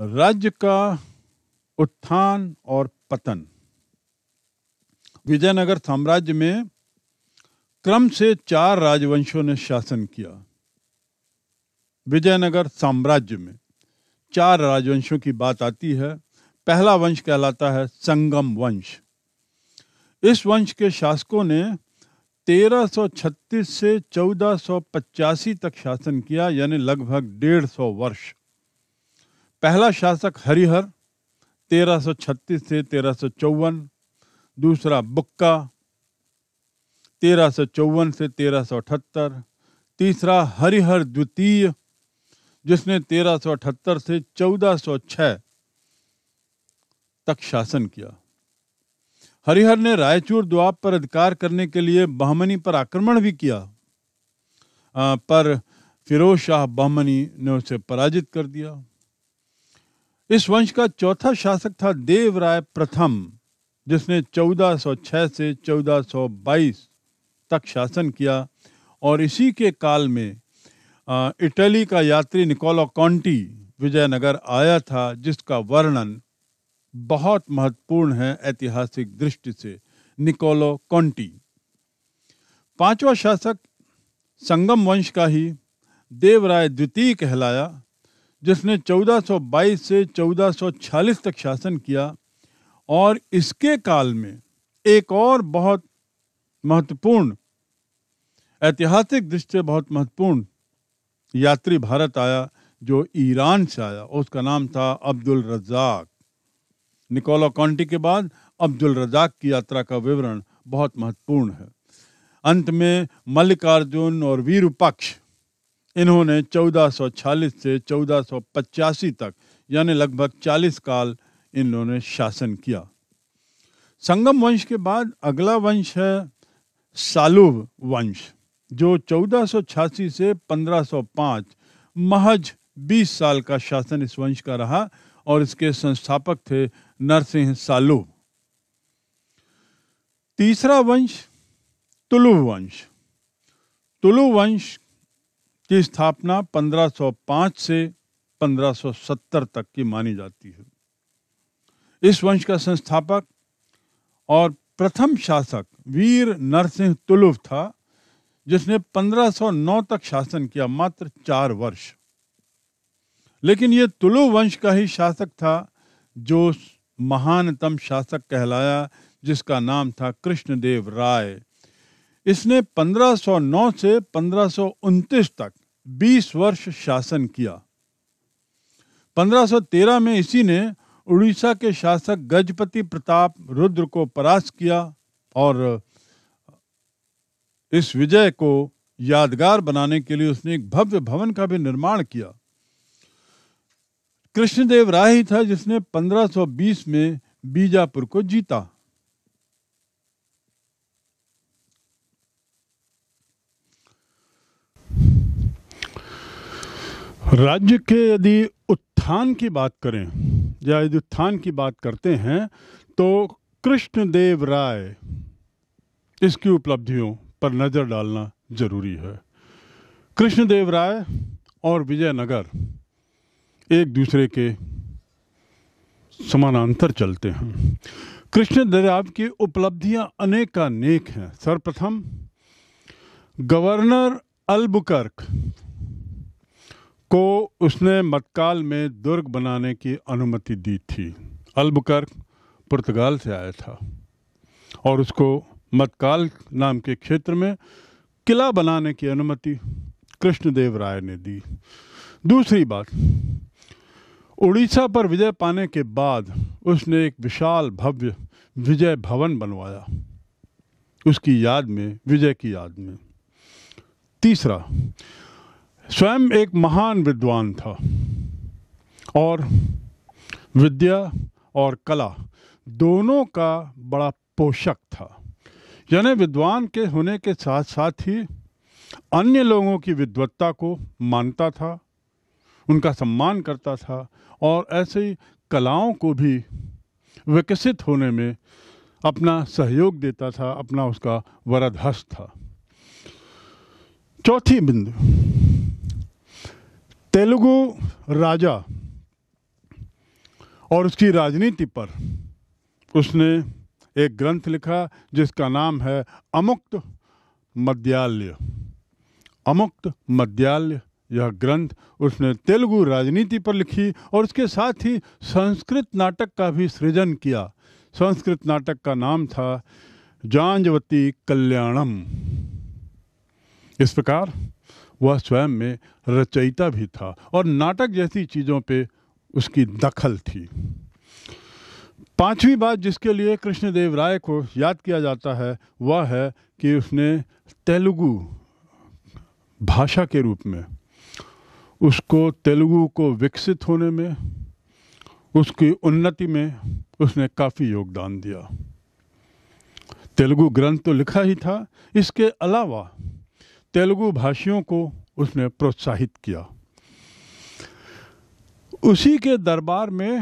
राज्य का उत्थान और पतन विजयनगर साम्राज्य में क्रम से चार राजवंशों ने शासन किया विजयनगर साम्राज्य में चार राजवंशों की बात आती है पहला वंश कहलाता है संगम वंश इस वंश के शासकों ने 1336 से 1485 तक शासन किया यानी लगभग 150 वर्ष पहला शासक हरिहर 1336 से तेरह दूसरा बुक्का तेरह से तेरह तीसरा हरिहर द्वितीय जिसने 1378 से 1406 तक शासन किया हरिहर ने रायचूर द्वाब पर अधिकार करने के लिए बहमनी पर आक्रमण भी किया आ, पर फिरोज शाह बहमनी ने उसे पराजित कर दिया इस वंश का चौथा शासक था देवराय प्रथम जिसने 1406 से 1422 तक शासन किया और इसी के काल में इटली का यात्री निकोलो कॉन्टी विजयनगर आया था जिसका वर्णन बहुत महत्वपूर्ण है ऐतिहासिक दृष्टि से निकोलो कॉन्टी पांचवा शासक संगम वंश का ही देवराय द्वितीय कहलाया जिसने 1422 से 1446 तक शासन किया और इसके काल में एक और बहुत महत्वपूर्ण ऐतिहासिक दृष्टि से बहुत महत्वपूर्ण यात्री भारत आया जो ईरान से आया उसका नाम था अब्दुल रजाक निकोला कॉन्टी के बाद अब्दुल रजाक की यात्रा का विवरण बहुत महत्वपूर्ण है अंत में मल्लिकार्जुन और वीरूपक्ष इन्होंने 1446 से 1485 तक यानी लगभग 40 काल इन्होंने शासन किया संगम वंश के बाद अगला वंश है सालुव वंश जो 1486 से 1505 महज 20 साल का शासन इस वंश का रहा और इसके संस्थापक थे नरसिंह सालुव तीसरा वंश तुलु वंश तुलु वंश की स्थापना 1505 से 1570 तक की मानी जाती है इस वंश का संस्थापक और प्रथम शासक वीर नरसिंह तुलुफ था जिसने 1509 तक शासन किया मात्र चार वर्ष लेकिन यह तुलु वंश का ही शासक था जो महानतम शासक कहलाया जिसका नाम था कृष्णदेव राय इसने 1509 से पंद्रह तक 20 वर्ष शासन किया 1513 में इसी ने उड़ीसा के शासक गजपति प्रताप रुद्र को परास्त किया और इस विजय को यादगार बनाने के लिए उसने एक भव्य भवन का भी निर्माण किया कृष्णदेव राय ही था जिसने 1520 में बीजापुर को जीता राज्य के यदि उत्थान की बात करें या यदि उत्थान की बात करते हैं तो कृष्णदेव राय इसकी उपलब्धियों पर नज़र डालना जरूरी है कृष्णदेव राय और विजयनगर एक दूसरे के समानांतर चलते हैं कृष्णदेव की उपलब्धियां अनेकानेक हैं सर्वप्रथम गवर्नर अल्बुकर्क को उसने मतकाल में दुर्ग बनाने की अनुमति दी थी अल्बकर पुर्तगाल से आया था और उसको मतकाल नाम के क्षेत्र में किला बनाने की अनुमति कृष्णदेव राय ने दी दूसरी बात उड़ीसा पर विजय पाने के बाद उसने एक विशाल भव्य विजय भवन बनवाया उसकी याद में विजय की याद में तीसरा स्वयं एक महान विद्वान था और विद्या और कला दोनों का बड़ा पोषक था यानी विद्वान के होने के साथ साथ ही अन्य लोगों की विद्वत्ता को मानता था उनका सम्मान करता था और ऐसी कलाओं को भी विकसित होने में अपना सहयोग देता था अपना उसका हस्त था चौथी बिंदु तेलुगु राजा और उसकी राजनीति पर उसने एक ग्रंथ लिखा जिसका नाम है अमुक्त मध्यालय अमुक्त मध्यालय यह ग्रंथ उसने तेलुगु राजनीति पर लिखी और उसके साथ ही संस्कृत नाटक का भी सृजन किया संस्कृत नाटक का नाम था जांजवती कल्याणम इस प्रकार वह स्वयं में रचयिता भी था और नाटक जैसी चीज़ों पे उसकी दखल थी पांचवी बात जिसके लिए कृष्णदेव राय को याद किया जाता है वह है कि उसने तेलुगु भाषा के रूप में उसको तेलुगु को विकसित होने में उसकी उन्नति में उसने काफ़ी योगदान दिया तेलुगु ग्रंथ तो लिखा ही था इसके अलावा तेलुगु भाषियों को उसने प्रोत्साहित किया उसी के दरबार में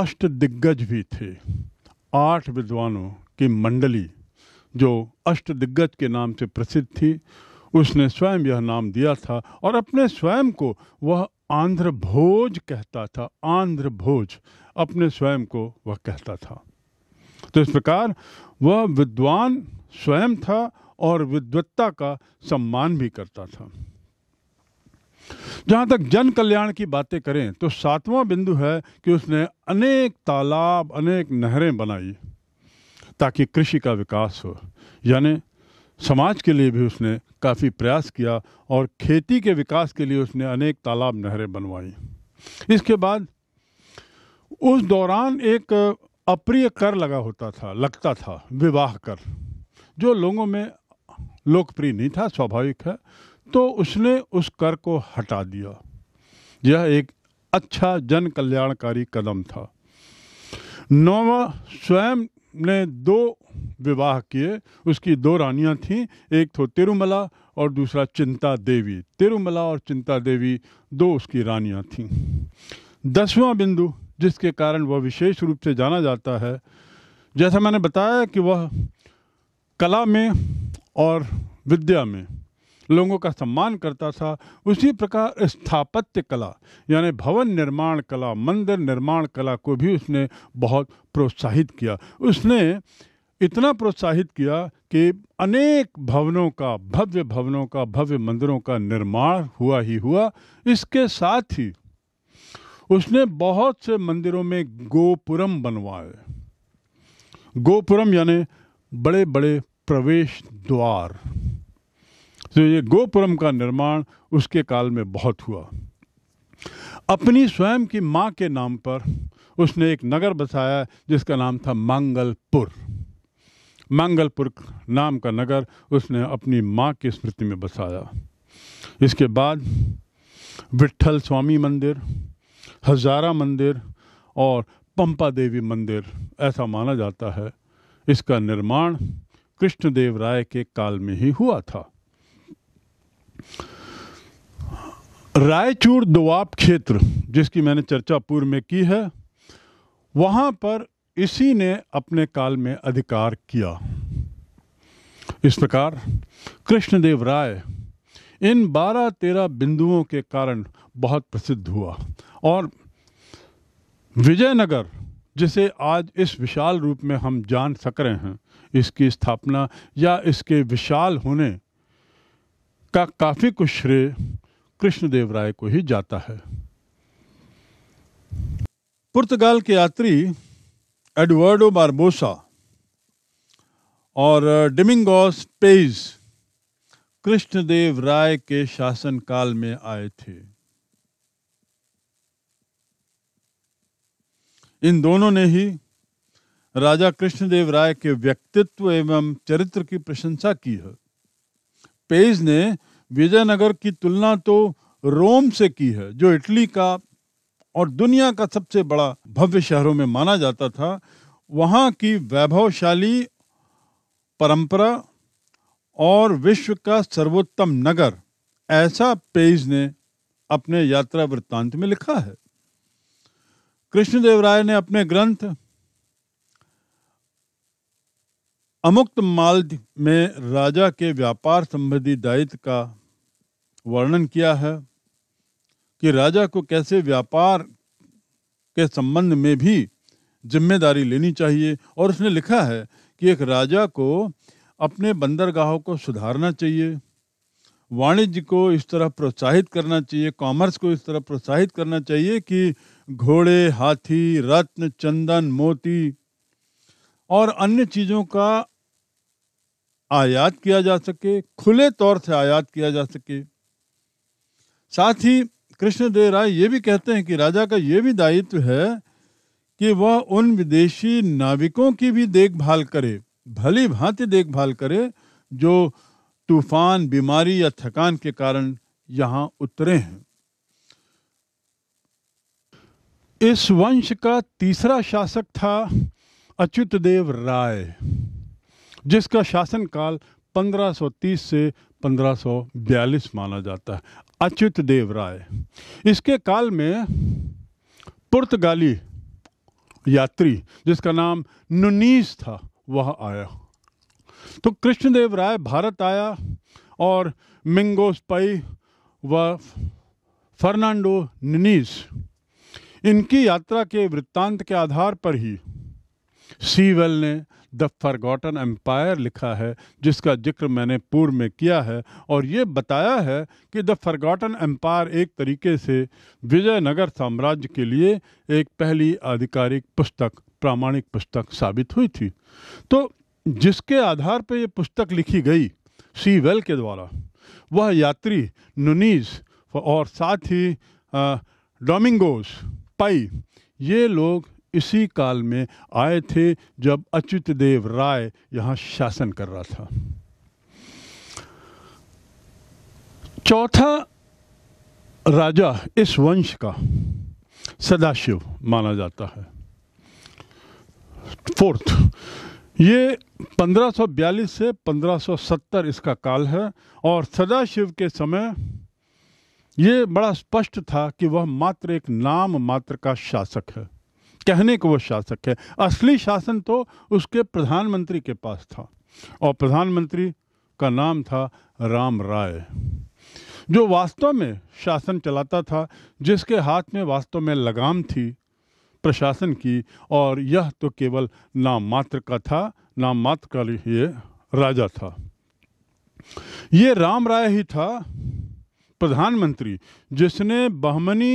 अष्ट दिग्गज भी थे आठ विद्वानों की मंडली जो अष्ट दिग्गज के नाम से प्रसिद्ध थी उसने स्वयं यह नाम दिया था और अपने स्वयं को वह आंध्र भोज कहता था आंध्र भोज अपने स्वयं को वह कहता था तो इस प्रकार वह विद्वान स्वयं था और विद्वत्ता का सम्मान भी करता था जहां तक जन कल्याण की बातें करें तो सातवां बिंदु है कि उसने अनेक तालाब अनेक नहरें बनाई ताकि कृषि का विकास हो यानी समाज के लिए भी उसने काफ़ी प्रयास किया और खेती के विकास के लिए उसने अनेक तालाब नहरें बनवाई इसके बाद उस दौरान एक अप्रिय कर लगा होता था लगता था विवाह कर जो लोगों में लोकप्रिय नहीं था स्वाभाविक है तो उसने उस कर को हटा दिया यह एक अच्छा जन कल्याणकारी कदम था नौवा स्वयं ने दो विवाह किए उसकी दो रानियां थीं एक तो तिरुमला और दूसरा चिंता देवी तिरुमला और चिंता देवी दो उसकी रानियां थीं दसवां बिंदु जिसके कारण वह विशेष रूप से जाना जाता है जैसा मैंने बताया कि वह कला में और विद्या में लोगों का सम्मान करता था उसी प्रकार स्थापत्य कला यानी भवन निर्माण कला मंदिर निर्माण कला को भी उसने बहुत प्रोत्साहित किया उसने इतना प्रोत्साहित किया कि अनेक भवनों का भव्य भवनों का भव्य मंदिरों का निर्माण हुआ ही हुआ इसके साथ ही उसने बहुत से मंदिरों में गोपुरम बनवाए गोपुरम यानी बड़े बड़े प्रवेश द्वार तो ये गोपुरम का निर्माण उसके काल में बहुत हुआ अपनी स्वयं की माँ के नाम पर उसने एक नगर बसाया जिसका नाम था मंगलपुर मंगलपुर नाम का नगर उसने अपनी माँ की स्मृति में बसाया इसके बाद विट्ठल स्वामी मंदिर हजारा मंदिर और पंपा देवी मंदिर ऐसा माना जाता है इसका निर्माण कृष्णदेव राय के काल में ही हुआ था रायचूर दोआब क्षेत्र जिसकी मैंने चर्चा पूर्व में की है वहां पर इसी ने अपने काल में अधिकार किया इस प्रकार कृष्णदेव राय इन बारह तेरह बिंदुओं के कारण बहुत प्रसिद्ध हुआ और विजयनगर जिसे आज इस विशाल रूप में हम जान सक रहे हैं इसकी स्थापना या इसके विशाल होने का काफ़ी कुछ श्रेय कृष्णदेव राय को ही जाता है पुर्तगाल के यात्री एडवर्डो बारबोसा और डिमिंगोस पेज कृष्णदेव राय के शासनकाल में आए थे इन दोनों ने ही राजा कृष्णदेव राय के व्यक्तित्व एवं चरित्र की प्रशंसा की है पेज ने विजयनगर की तुलना तो रोम से की है जो इटली का और दुनिया का सबसे बड़ा भव्य शहरों में माना जाता था वहाँ की वैभवशाली परंपरा और विश्व का सर्वोत्तम नगर ऐसा पेज ने अपने यात्रा वृत्तांत में लिखा है कृष्णदेव राय ने अपने ग्रंथ अमुक्त माल में राजा के व्यापार संबंधी दायित्व का वर्णन किया है कि राजा को कैसे व्यापार के संबंध में भी जिम्मेदारी लेनी चाहिए और उसने लिखा है कि एक राजा को अपने बंदरगाहों को सुधारना चाहिए वाणिज्य को इस तरह प्रोत्साहित करना चाहिए कॉमर्स को इस तरह प्रोत्साहित करना चाहिए कि घोड़े हाथी रत्न चंदन मोती और अन्य चीज़ों का आयात किया जा सके खुले तौर से आयात किया जा सके साथ ही कृष्णदेव राय ये भी कहते हैं कि राजा का ये भी दायित्व है कि वह उन विदेशी नाविकों की भी देखभाल करे भली भांति देखभाल करे जो तूफान बीमारी या थकान के कारण यहाँ उतरे हैं इस वंश का तीसरा शासक था अच्युत देव राय जिसका शासनकाल 1530 से 1542 माना जाता है अच्युत देव राय इसके काल में पुर्तगाली यात्री जिसका नाम नुनीस था वह आया तो कृष्णदेव राय भारत आया और मिंगोस पाई व फर्नांडो नुनीस इनकी यात्रा के वृत्तांत के आधार पर ही सीवेल ने द फॉरगॉटन एम्पायर लिखा है जिसका जिक्र मैंने पूर्व में किया है और ये बताया है कि द फॉरगॉटन एम्पायर एक तरीके से विजयनगर साम्राज्य के लिए एक पहली आधिकारिक पुस्तक प्रामाणिक पुस्तक साबित हुई थी तो जिसके आधार पर यह पुस्तक लिखी गई सी वेल के द्वारा वह यात्री नुनीज और साथ ही डोमिंगोस पाई ये लोग इसी काल में आए थे जब अच्युत देव राय यहाँ शासन कर रहा था चौथा राजा इस वंश का सदाशिव माना जाता है फोर्थ ये 1542 से 1570 इसका काल है और सदाशिव के समय ये बड़ा स्पष्ट था कि वह मात्र एक नाम मात्र का शासक है कहने को वो शासक है असली शासन तो उसके प्रधानमंत्री के पास था और प्रधानमंत्री का नाम था राम राय जो वास्तव में शासन चलाता था जिसके हाथ में वास्तव में लगाम थी प्रशासन की और यह तो केवल नाम मात्र का था नाम मात्र का ये राजा था ये राम राय ही था प्रधानमंत्री जिसने बहमनी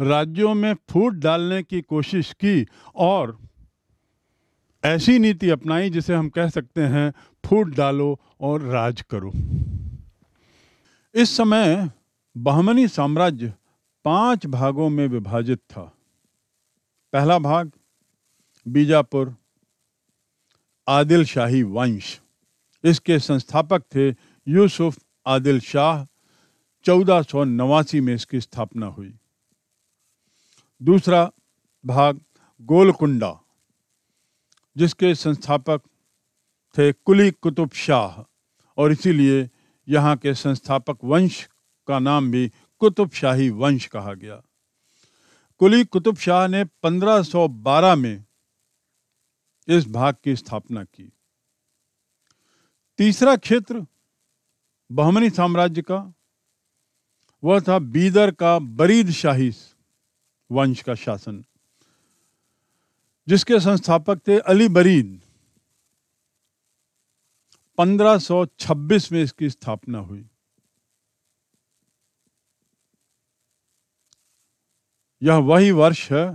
राज्यों में फूट डालने की कोशिश की और ऐसी नीति अपनाई जिसे हम कह सकते हैं फूट डालो और राज करो इस समय बहमनी साम्राज्य पांच भागों में विभाजित था पहला भाग बीजापुर आदिल शाही वंश इसके संस्थापक थे यूसुफ आदिल शाह चौदह में इसकी स्थापना हुई दूसरा भाग गोलकुंडा जिसके संस्थापक थे कुली कुतुब शाह और इसीलिए यहाँ के संस्थापक वंश का नाम भी कुतुब शाही वंश कहा गया कुली कुतुब शाह ने 1512 में इस भाग की स्थापना की तीसरा क्षेत्र बहमनी साम्राज्य का वह था बीदर का बरीद शाही वंश का शासन जिसके संस्थापक थे अली बरीद 1526 में इसकी स्थापना हुई यह वही वर्ष है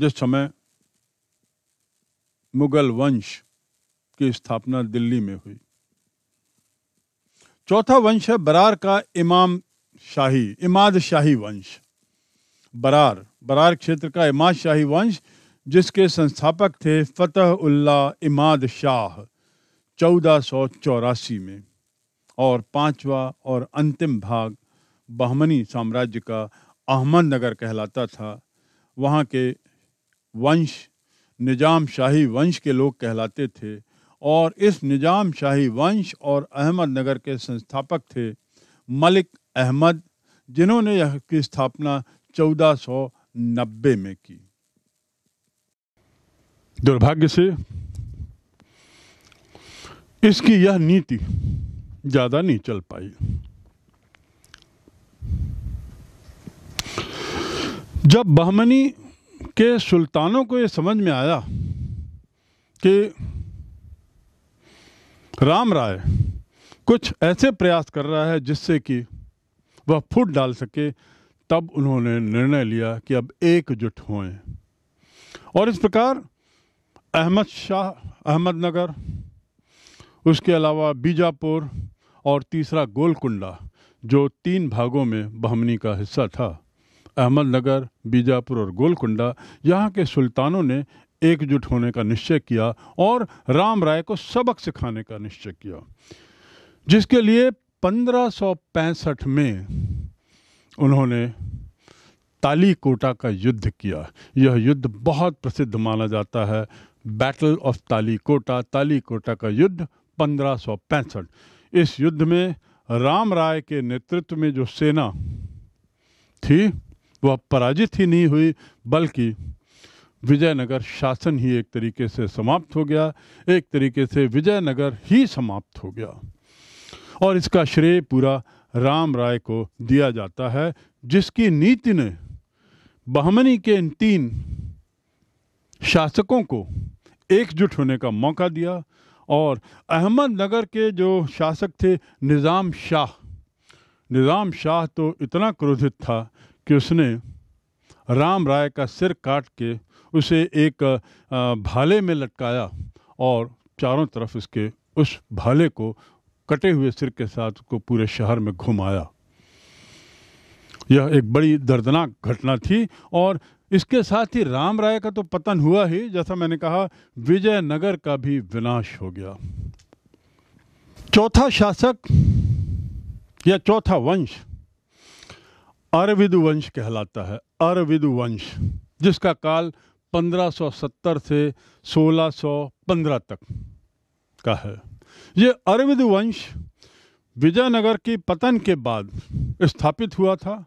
जिस समय मुगल वंश की स्थापना दिल्ली में हुई चौथा वंश है बरार का इमाम शाही इमाद शाही वंश बरार बरार क्षेत्र का इमाद शाही वंश जिसके संस्थापक थे फ़तह उल्ला इमाद शाह चौदह सौ चौरासी में और पांचवा और अंतिम भाग बहमनी साम्राज्य का अहमदनगर कहलाता था वहाँ के वंश निजाम शाही वंश के लोग कहलाते थे और इस निजाम शाही वंश और अहमदनगर के संस्थापक थे मलिक अहमद जिन्होंने यह की स्थापना 1490 में की दुर्भाग्य से इसकी यह नीति ज़्यादा नहीं चल पाई जब बहमनी के सुल्तानों को यह समझ में आया कि राम राय कुछ ऐसे प्रयास कर रहा है जिससे कि वह फूट डाल सके तब उन्होंने निर्णय लिया कि अब एकजुट होएं और इस प्रकार अहमद शाह अहमदनगर उसके अलावा बीजापुर और तीसरा गोलकुंडा जो तीन भागों में बहमनी का हिस्सा था अहमदनगर बीजापुर और गोलकुंडा यहाँ के सुल्तानों ने एकजुट होने का निश्चय किया और राम राय को सबक सिखाने का निश्चय किया जिसके लिए 1565 में उन्होंने ताली कोटा का युद्ध किया यह युद्ध बहुत प्रसिद्ध माना जाता है बैटल ऑफ ताली कोटा ताली कोटा का युद्ध पंद्रह इस युद्ध में राम राय के नेतृत्व में जो सेना थी वह पराजित ही नहीं हुई बल्कि विजयनगर शासन ही एक तरीके से समाप्त हो गया एक तरीके से विजयनगर ही समाप्त हो गया और इसका श्रेय पूरा राम राय को दिया जाता है जिसकी नीति ने बहमनी के इन तीन शासकों को एकजुट होने का मौका दिया और अहमदनगर के जो शासक थे निज़ाम शाह निज़ाम शाह तो इतना क्रोधित था कि उसने राम राय का सिर काट के उसे एक भाले में लटकाया और चारों तरफ इसके उस भाले को कटे हुए सिर के साथ उसको पूरे शहर में घुमाया यह एक बड़ी दर्दनाक घटना थी और इसके साथ ही राम राय का तो पतन हुआ ही जैसा मैंने कहा विजयनगर का भी विनाश हो गया चौथा शासक या चौथा वंश अरविदु वंश कहलाता है अरविदु वंश जिसका काल 1570 से 1615 तक का है ये अरविंद वंश विजयनगर की पतन के बाद स्थापित हुआ था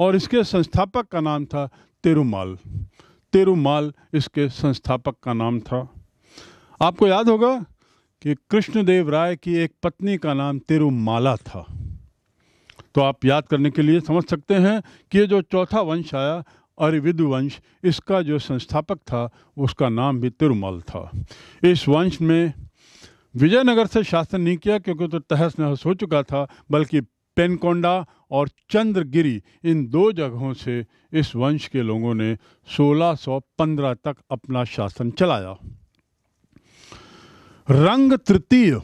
और इसके संस्थापक का नाम था तेरुमाल तेरुमाल इसके संस्थापक का नाम था आपको याद होगा कि कृष्णदेव राय की एक पत्नी का नाम तेरुमाला था तो आप याद करने के लिए समझ सकते हैं कि ये जो चौथा वंश आया अरविद वंश इसका जो संस्थापक था उसका नाम भी तिरुमल था इस वंश में विजयनगर से शासन नहीं किया क्योंकि तो तहस नहस हो चुका था बल्कि पेनकोंडा और चंद्रगिरी इन दो जगहों से इस वंश के लोगों ने 1615 तक अपना शासन चलाया रंग तृतीय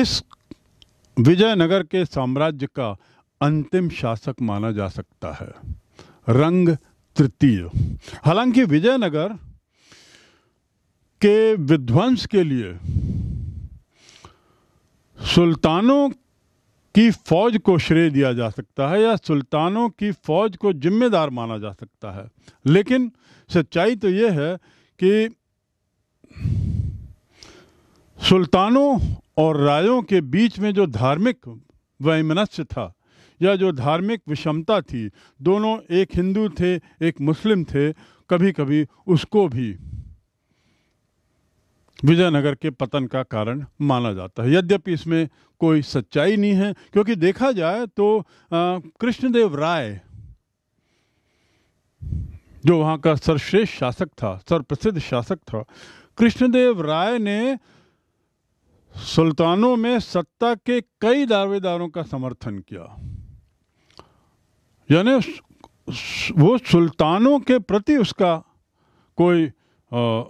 इस विजयनगर के साम्राज्य का अंतिम शासक माना जा सकता है रंग तृतीय हालांकि विजयनगर के विध्वंस के लिए सुल्तानों की फौज को श्रेय दिया जा सकता है या सुल्तानों की फौज को जिम्मेदार माना जा सकता है लेकिन सच्चाई तो ये है कि सुल्तानों और रायों के बीच में जो धार्मिक वैमनस्य था या जो धार्मिक विषमता थी दोनों एक हिंदू थे एक मुस्लिम थे कभी कभी उसको भी विजयनगर के पतन का कारण माना जाता है यद्यपि इसमें कोई सच्चाई नहीं है क्योंकि देखा जाए तो कृष्णदेव राय जो वहाँ का सर्वश्रेष्ठ शासक था सर्वप्रसिद्ध शासक था कृष्णदेव राय ने सुल्तानों में सत्ता के कई दावेदारों का समर्थन किया यानी वो सुल्तानों के प्रति उसका कोई आ,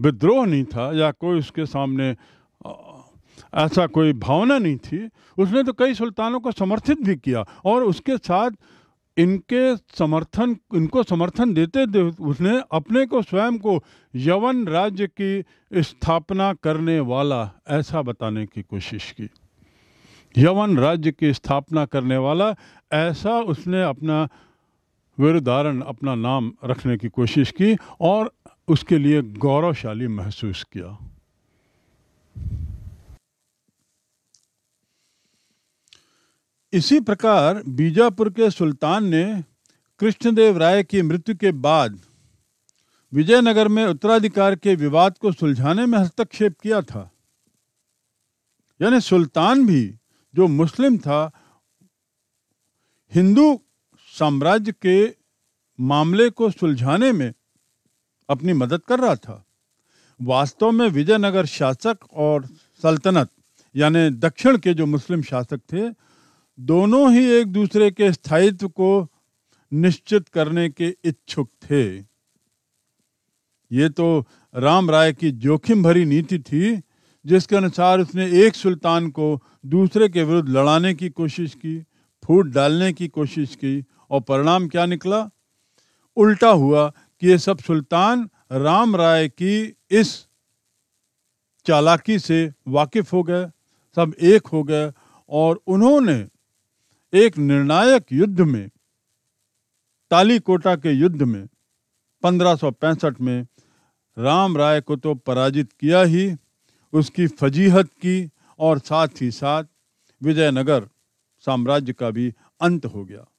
विद्रोह नहीं था या कोई उसके सामने ऐसा कोई भावना नहीं थी उसने तो कई सुल्तानों को समर्थित भी किया और उसके साथ इनके समर्थन इनको समर्थन देते दे उसने अपने को स्वयं को यवन राज्य की स्थापना करने वाला ऐसा बताने की कोशिश की यवन राज्य की स्थापना करने वाला ऐसा उसने अपना विरुदाहरण अपना नाम रखने की कोशिश की और उसके लिए गौरवशाली महसूस किया इसी प्रकार बीजापुर के सुल्तान ने कृष्णदेव राय की मृत्यु के बाद विजयनगर में उत्तराधिकार के विवाद को सुलझाने में हस्तक्षेप किया था यानी सुल्तान भी जो मुस्लिम था हिंदू साम्राज्य के मामले को सुलझाने में अपनी मदद कर रहा था वास्तव में विजयनगर शासक और सल्तनत यानी दक्षिण के जो मुस्लिम शासक थे दोनों ही एक दूसरे के स्थायित्व को निश्चित करने के इच्छुक थे ये तो राम राय की जोखिम भरी नीति थी जिसके अनुसार उसने एक सुल्तान को दूसरे के विरुद्ध लड़ाने की कोशिश की फूट डालने की कोशिश की और परिणाम क्या निकला उल्टा हुआ कि ये सब सुल्तान राम राय की इस चालाकी से वाकिफ हो गए सब एक हो गए और उन्होंने एक निर्णायक युद्ध में तालीकोटा के युद्ध में 1565 में राम राय को तो पराजित किया ही उसकी फजीहत की और साथ ही साथ विजयनगर साम्राज्य का भी अंत हो गया